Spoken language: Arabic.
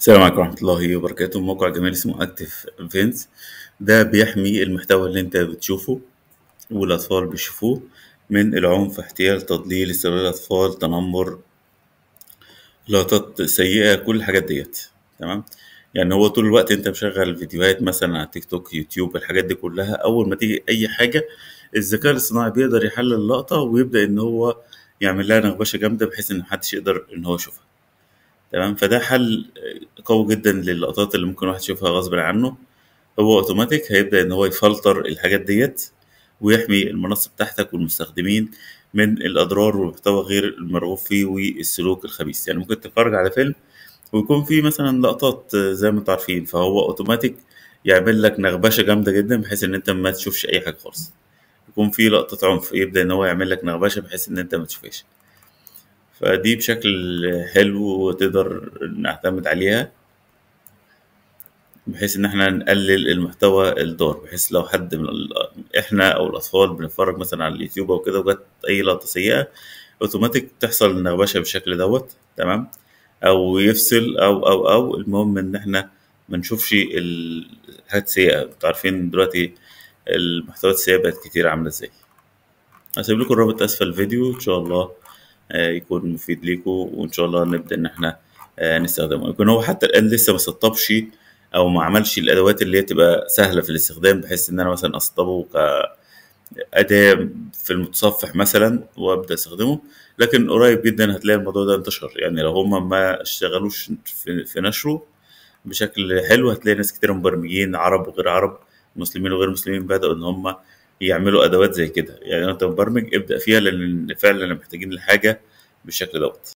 السلام عليكم ورحمة الله وبركاته موقع جميل اسمه اكتف ايفنتس ده بيحمي المحتوى اللي انت بتشوفه والاطفال بيشوفوه من العنف احتيال تضليل استغلال اطفال تنمر لقطات سيئة كل الحاجات ديت تمام يعني هو طول الوقت انت مشغل فيديوهات مثلا على تيك توك يوتيوب الحاجات دي كلها اول ما تيجي اي حاجة الذكاء الاصطناعي بيقدر يحلل اللقطة ويبدأ ان هو يعمل لها نغبشة جامدة بحيث ان محدش يقدر ان هو يشوفها تمام فده حل قوي جدا للقطات اللي ممكن واحد يشوفها غصب عنه هو اوتوماتيك هيبدا ان هو يفلتر الحاجات ديت ويحمي المنصه بتاعتك والمستخدمين من الاضرار والمحتوى غير المرغوب فيه والسلوك الخبيث يعني ممكن تتفرج على فيلم ويكون فيه مثلا لقطات زي ما انتم عارفين فهو اوتوماتيك يعمل لك نغبشه جامده جدا بحيث ان انت ما تشوفش اي حاجه خالص يكون فيه لقطه عنف يبدا ان هو يعمل لك نغبشه بحيث ان انت ما تشوفهاش فدي بشكل حلو تقدر نعتمد عليها بحيث ان احنا نقلل المحتوى الدار بحيث لو حد من احنا او الاطفال بنتفرج مثلا على اليوتيوب او كده وجت اي لقطه سيئه اوتوماتيك تحصل نغبشه بالشكل دوت تمام او يفصل او او او المهم ان احنا ما نشوفش الحاجات السيئه انتوا عارفين دلوقتي المحتوى السيئه بقت كتير عامله ازاي هسيب لكم الرابط اسفل الفيديو ان شاء الله آه، يكون مفيد ليكم وان شاء الله نبدا ان احنا آه، نستخدمه يكون هو حتى الان لسه ما سطبش او ما عملش الادوات اللي هي تبقى سهله في الاستخدام بحيث ان انا مثلا اسطبه كاداه في المتصفح مثلا وابدا استخدمه لكن قريب جدا هتلاقي الموضوع ده انتشر يعني لو هما ما اشتغلوش في نشره بشكل حلو هتلاقي ناس كتير مبرمجين عرب وغير عرب مسلمين وغير مسلمين بداوا ان هم يعملوا ادوات زي كده يعني انت مبرمج ابدا فيها لان فعلا محتاجين الحاجه بالشكل دوت